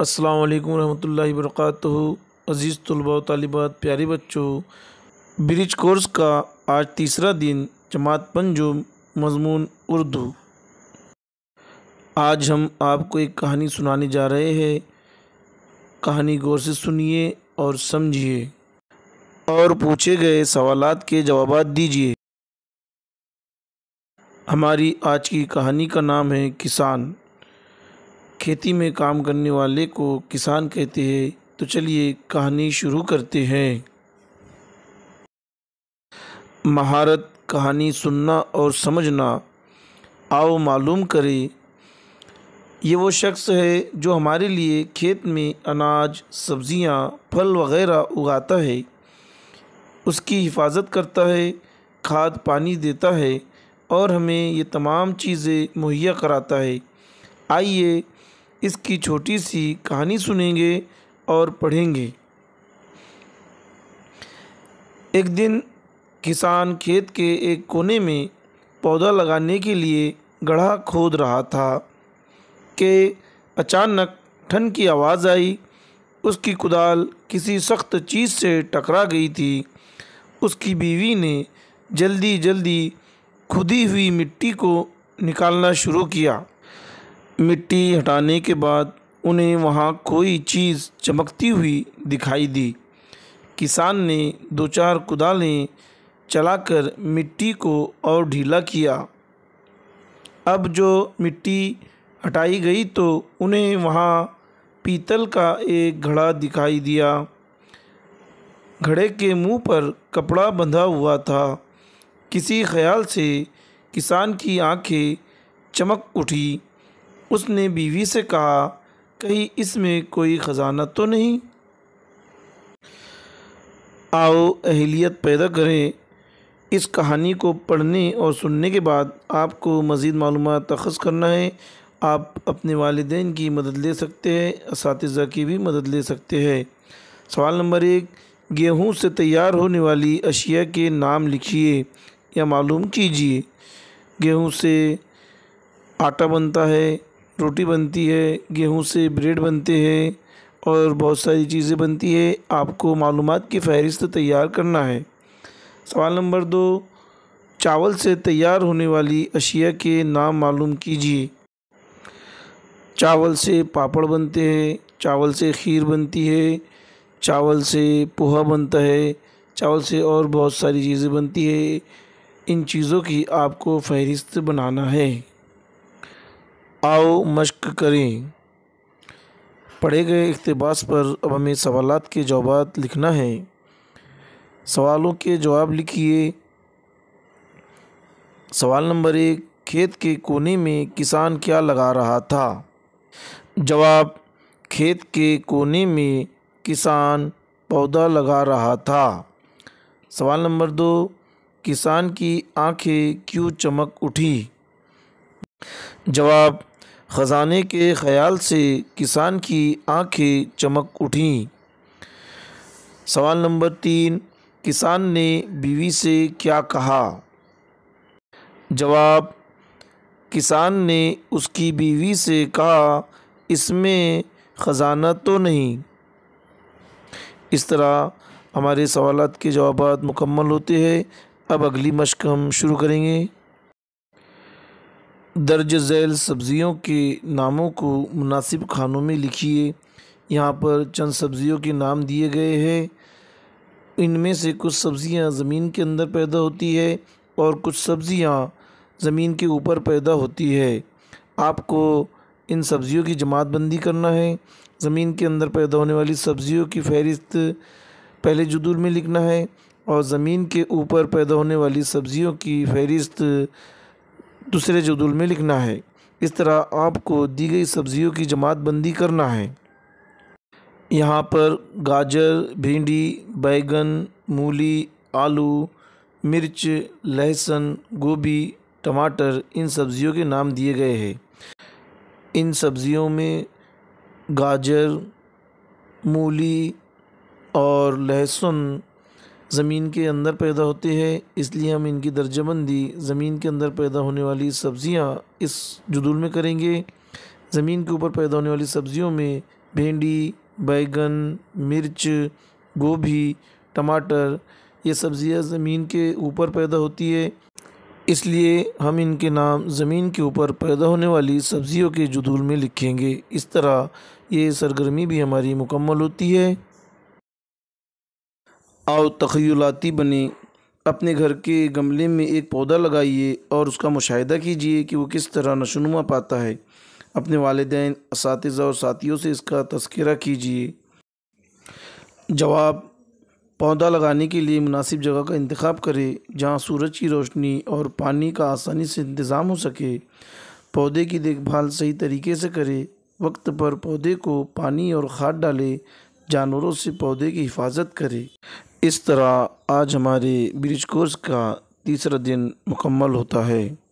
अस्सलाम वालेकुम रहमतुल्लाहि अज़ीज़ तलबा तलबात प्यारे बच्चों ब्रिज कोर्स का आज तीसरा दिन जमात पंजो मजमून उर्दू आज हम आपको एक कहानी सुनाने जा रहे हैं कहानी गौर से सुनिए और समझिए और पूछे गए सवाल के जवाब दीजिए हमारी आज की कहानी का नाम है किसान खेती में काम करने वाले को किसान कहते हैं तो चलिए कहानी शुरू करते हैं महारत कहानी सुनना और समझना आओ मालूम करें ये वो शख्स है जो हमारे लिए खेत में अनाज सब्जियां, फल वगैरह उगाता है उसकी हिफाजत करता है खाद पानी देता है और हमें ये तमाम चीज़ें मुहैया कराता है आइए इसकी छोटी सी कहानी सुनेंगे और पढ़ेंगे एक दिन किसान खेत के एक कोने में पौधा लगाने के लिए गढ़ा खोद रहा था कि अचानक ठंड की आवाज़ आई उसकी कुदाल किसी सख्त चीज़ से टकरा गई थी उसकी बीवी ने जल्दी जल्दी खुदी हुई मिट्टी को निकालना शुरू किया मिट्टी हटाने के बाद उन्हें वहाँ कोई चीज़ चमकती हुई दिखाई दी किसान ने दो चार कुदालें चलाकर मिट्टी को और ढीला किया अब जो मिट्टी हटाई गई तो उन्हें वहाँ पीतल का एक घड़ा दिखाई दिया घड़े के मुंह पर कपड़ा बंधा हुआ था किसी ख्याल से किसान की आंखें चमक उठी उसने बीवी से कहा कहीं इसमें कोई ख़जाना तो नहीं आओ अहलियत पैदा करें इस कहानी को पढ़ने और सुनने के बाद आपको मज़ीद मालूम तखस करना है आप अपने वालदेन की मदद ले सकते हैं इस की भी मदद ले सकते हैं सवाल नंबर एक गेहूं से तैयार होने वाली अशिया के नाम लिखिए या मालूम कीजिए गेहूं से आटा बनता है रोटी बनती है गेहूँ से ब्रेड बनते हैं और बहुत सारी चीज़ें बनती है आपको मालूम की फ़हरिस्त तैयार करना है सवाल नंबर दो चावल से तैयार होने वाली अशिया के नाम मालूम कीजिए चावल से पापड़ बनते हैं चावल से खीर बनती है चावल से पोहा बनता है चावल से और बहुत सारी चीज़ें बनती है इन चीज़ों की आपको फहरिस्त बनाना है आओ मश्क करें पढ़े गए इकतबास पर अब हमें सवाल के जवाब लिखना है सवालों के जवाब लिखिए सवाल नंबर एक खेत के कोने में किसान क्या लगा रहा था जवाब खेत के कोने में किसान पौधा लगा रहा था सवाल नंबर दो किसान की आंखें क्यों चमक उठी जवाब ख़जाने के ख्याल से किसान की आंखें चमक उठीं सवाल नंबर तीन किसान ने बीवी से क्या कहा जवाब किसान ने उसकी बीवी से कहा इसमें ख़जाना तो नहीं इस तरह हमारे सवालत के जवाब मुकम्मल होते हैं अब अगली मशक हम शुरू करेंगे दर्ज झैल सब्ज़ियों के नामों को मुनासिब खानों में लिखिए यहाँ पर चंद सब्ज़ियों के नाम दिए गए हैं इनमें से कुछ सब्ज़ियाँ ज़मीन के अंदर पैदा होती है और कुछ सब्ज़ियाँ ज़मीन के ऊपर पैदा होती है आपको इन सब्ज़ियों की जमात बंदी करना है ज़मीन के अंदर पैदा होने वाली सब्ज़ियों की फहरिस्त पहले जदूर में लिखना है और ज़मीन के ऊपर पैदा होने वाली सब्ज़ियों की फहरिस्त दूसरे जदूल में लिखना है इस तरह आपको दी गई सब्जियों की जमात बंदी करना है यहाँ पर गाजर भिंडी बैगन मूली आलू मिर्च लहसुन गोभी टमाटर इन सब्ज़ियों के नाम दिए गए हैं इन सब्ज़ियों में गाजर मूली और लहसुन ज़मीन के अंदर पैदा होते हैं इसलिए हम इनकी दर्जाबंदी ज़मीन के अंदर पैदा होने वाली सब्ज़ियाँ इस जदूल में करेंगे ज़मीन के ऊपर पैदा होने वाली सब्ज़ियों में भिंडी बैगन मिर्च गोभी टमाटर ये सब्ज़ियाँ ज़मीन के ऊपर पैदा होती है इसलिए हम इनके नाम ज़मीन के ऊपर पैदा होने वाली सब्ज़ियों के जदूल में लिखेंगे इस तरह ये सरगर्मी भी हमारी मुकम्मल होती है और तखयलाती बने अपने घर के गमले में एक पौधा लगाइए और उसका मुशाहिदा कीजिए कि वो किस तरह नशोनुमा पाता है अपने वालदेन इस और साथियों से इसका तस्करा कीजिए जवाब पौधा लगाने के लिए मुनासिब जगह का इंतखब करें जहाँ सूरज की रोशनी और पानी का आसानी से इंतज़ाम हो सके पौधे की देखभाल सही तरीके से करें वक्त पर पौधे को पानी और खाद डालें जानवरों से पौधे की हिफाजत करें इस तरह आज हमारे ब्रिज कोर्स का तीसरा दिन मुकम्मल होता है